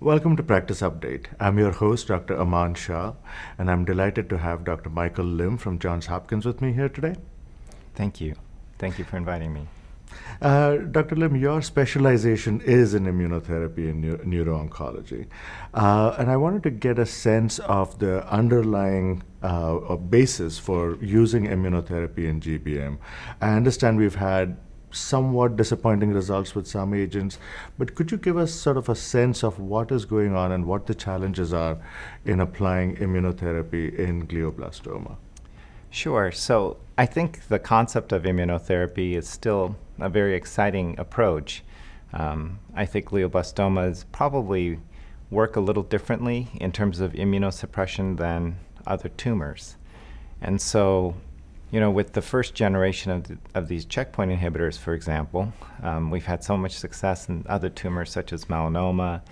Welcome to Practice Update. I'm your host, Dr. Aman Shah, and I'm delighted to have Dr. Michael Lim from Johns Hopkins with me here today. Thank you. Thank you for inviting me. Uh, Dr. Lim, your specialization is in immunotherapy and neuro- oncology Uh, and I wanted to get a sense of the underlying uh, basis for using immunotherapy in GBM. I understand we've had somewhat disappointing results with some agents. But could you give us sort of a sense of what is going on and what the challenges are in applying immunotherapy in glioblastoma? Sure. So I think the concept of immunotherapy is still a very exciting approach. Um, I think glioblastomas probably work a little differently in terms of immunosuppression than other tumors. And so you know, with the first generation of, the, of these checkpoint inhibitors, for example, um, we've had so much success in other tumors such as melanoma,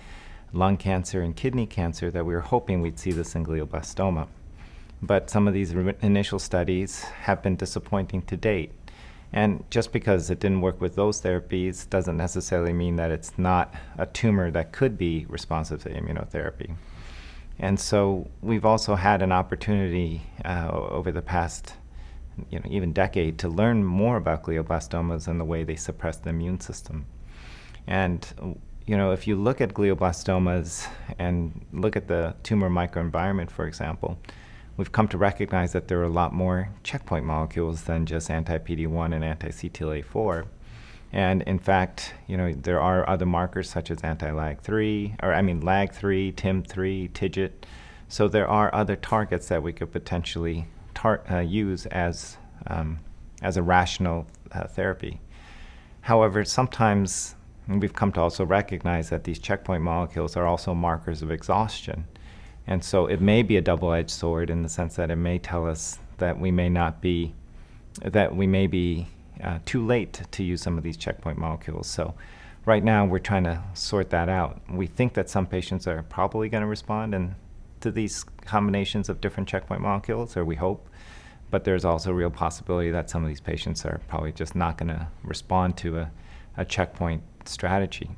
lung cancer, and kidney cancer that we were hoping we'd see this in glioblastoma. But some of these initial studies have been disappointing to date. And just because it didn't work with those therapies doesn't necessarily mean that it's not a tumor that could be responsive to immunotherapy. And so we've also had an opportunity uh, over the past you know, even decade to learn more about glioblastomas and the way they suppress the immune system. And you know, if you look at glioblastomas and look at the tumor microenvironment, for example, we've come to recognize that there are a lot more checkpoint molecules than just anti-PD-1 and anti-CTLA-4. And in fact, you know, there are other markers such as anti-LAG3, or I mean LAG3, TIM3, TIGIT. So there are other targets that we could potentially uh, use as, um, as a rational uh, therapy. However, sometimes we've come to also recognize that these checkpoint molecules are also markers of exhaustion. And so it may be a double edged sword in the sense that it may tell us that we may not be, that we may be uh, too late to use some of these checkpoint molecules. So right now we're trying to sort that out. We think that some patients are probably going to respond and to these combinations of different checkpoint molecules, or we hope. But there's also a real possibility that some of these patients are probably just not going to respond to a, a checkpoint strategy.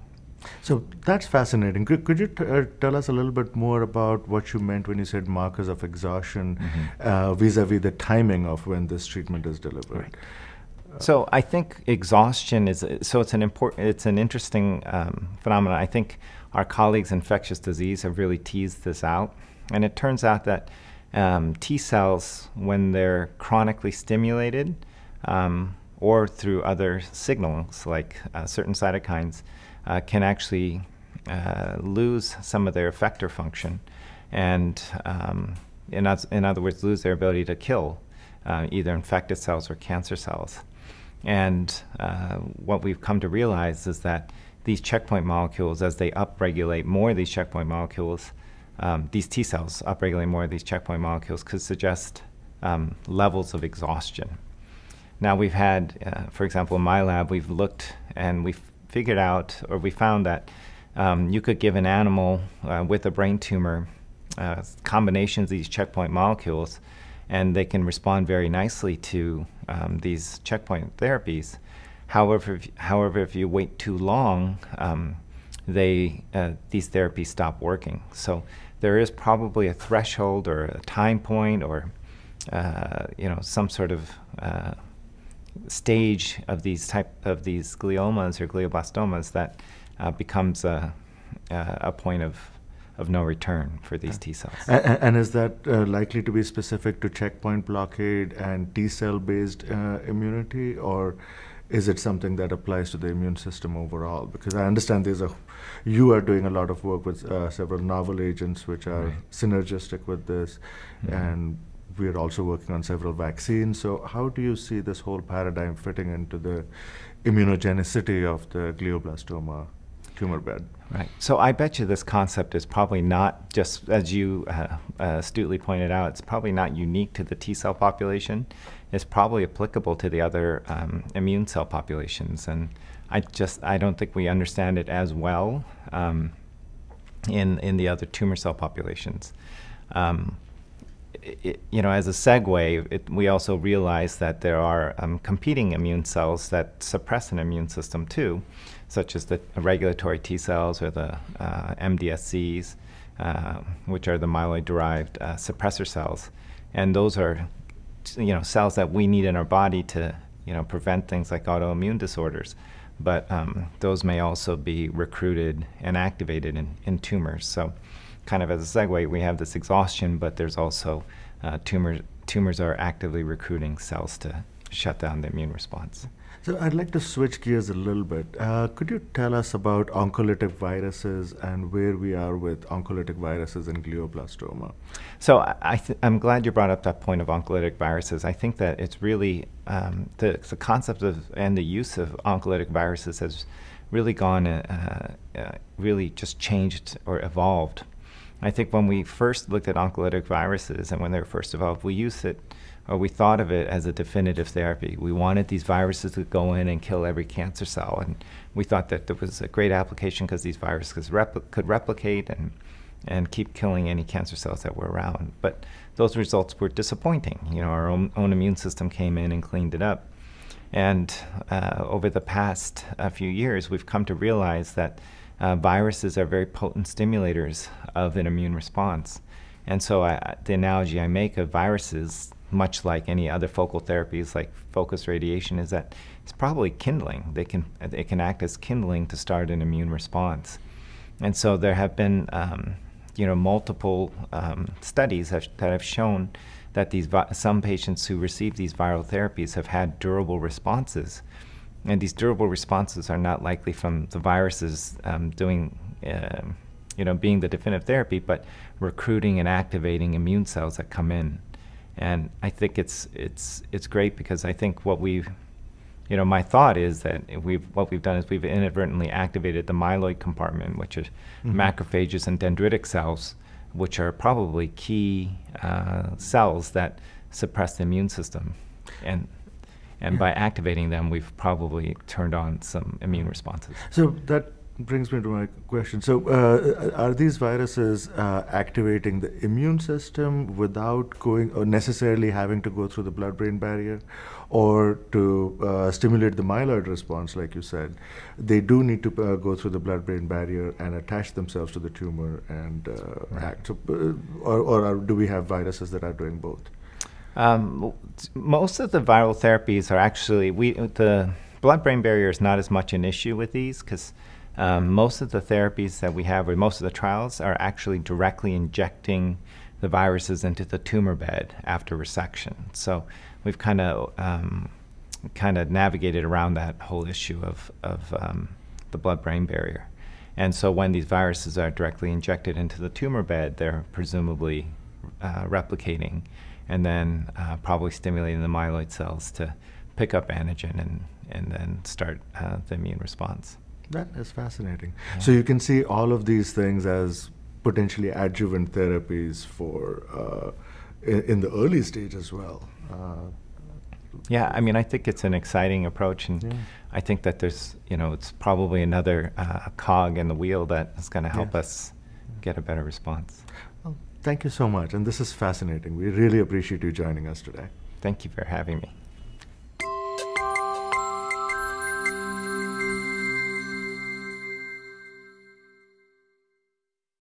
So that's fascinating. Could, could you uh, tell us a little bit more about what you meant when you said markers of exhaustion mm -hmm. uh, vis a vis the timing of when this treatment is delivered? Right. So I think exhaustion is so it's an important it's an interesting um, phenomenon. I think our colleagues in infectious disease have really teased this out, and it turns out that um, T cells, when they're chronically stimulated um, or through other signals like uh, certain cytokines, uh, can actually uh, lose some of their effector function, and um, in, in other words, lose their ability to kill uh, either infected cells or cancer cells. And uh, what we've come to realize is that these checkpoint molecules, as they upregulate more of these checkpoint molecules, um, these T cells upregulate more of these checkpoint molecules could suggest um, levels of exhaustion. Now we've had, uh, for example, in my lab, we've looked and we've figured out, or we found that um, you could give an animal uh, with a brain tumor uh, combinations of these checkpoint molecules and they can respond very nicely to um, these checkpoint therapies. However, if, however, if you wait too long, um, they uh, these therapies stop working. So there is probably a threshold or a time point or uh, you know some sort of uh, stage of these type of these gliomas or glioblastomas that uh, becomes a, uh, a point of of no return for these T cells. And, and is that uh, likely to be specific to checkpoint blockade and T cell based uh, immunity, or is it something that applies to the immune system overall? Because I understand there's a, you are doing a lot of work with uh, several novel agents which are right. synergistic with this, mm-hmm. and we are also working on several vaccines. So, how do you see this whole paradigm fitting into the immunogenicity of the glioblastoma? tumor bed. Right. So I bet you this concept is probably not just, as you uh, uh, astutely pointed out, it's probably not unique to the T cell population. It's probably applicable to the other um, immune cell populations, and I just I don't think we understand it as well um, in in the other tumor cell populations. Um, it, you know, as a segue, it, we also realize that there are um, competing immune cells that suppress an immune system too, such as the regulatory T cells or the uh, MDSCs, uh, which are the myeloid-derived uh, suppressor cells, and those are, you know, cells that we need in our body to, you know, prevent things like autoimmune disorders. But um, those may also be recruited and activated in, in tumors. So kind of as a segue, we have this exhaustion, but there's also uh, tumors. Tumors are actively recruiting cells to shut down the immune response. So I'd like to switch gears a little bit. Uh, could you tell us about oncolytic viruses and where we are with oncolytic viruses and glioblastoma? So I am glad you brought up that point of oncolytic viruses. I think that it's really um, the, the, concept of and the use of oncolytic viruses has really gone, uh, uh, really just changed or evolved I think when we first looked at oncolytic viruses and when they were first developed, we used it or we thought of it as a definitive therapy. We wanted these viruses to go in and kill every cancer cell, and we thought that there was a great application because these viruses repli could replicate and and keep killing any cancer cells that were around. But those results were disappointing. You know, our own, own immune system came in and cleaned it up. And uh, over the past uh, few years, we've come to realize that uh, viruses are very potent stimulators of an immune response. And so I, the analogy I make of viruses, much like any other focal therapies like focus radiation, is that it's probably kindling. They can, it can act as kindling to start an immune response. And so there have been um, you know, multiple um, studies have, that have shown that these some patients who receive these viral therapies have had durable responses and these durable responses are not likely from the viruses um, doing, uh, you know, being the definitive therapy, but recruiting and activating immune cells that come in. And I think it's it's it's great because I think what we've, you know, my thought is that we've what we've done is we've inadvertently activated the myeloid compartment, which is mm -hmm. macrophages and dendritic cells, which are probably key uh, cells that suppress the immune system. And and by activating them, we've probably turned on some immune responses. So that brings me to my question. So, uh, uh, are these viruses uh, activating the immune system without going or necessarily having to go through the blood-brain barrier, or to uh, stimulate the myeloid response, like you said? They do need to uh, go through the blood-brain barrier and attach themselves to the tumor and uh, right. act. Or, or, do we have viruses that are doing both? Um, most of the viral therapies are actually we the blood-brain barrier is not as much an issue with these because um, most of the therapies that we have or most of the trials are actually directly injecting the viruses into the tumor bed after resection. So we've kind of um, kind of navigated around that whole issue of of um, the blood-brain barrier. And so when these viruses are directly injected into the tumor bed, they're presumably uh, replicating and then uh, probably stimulating the myeloid cells to pick up antigen and, and then start uh, the immune response. That is fascinating. Yeah. So you can see all of these things as potentially adjuvant therapies for uh, in, in, the early stage as well. Uh. yeah, I mean, I think it's an exciting approach, and yeah. I think that there's, you know, it's probably another uh, cog in the wheel that is going to help yes. us get a better response. Thank you so much. And this is fascinating. We really appreciate you joining us today. Thank you for having me.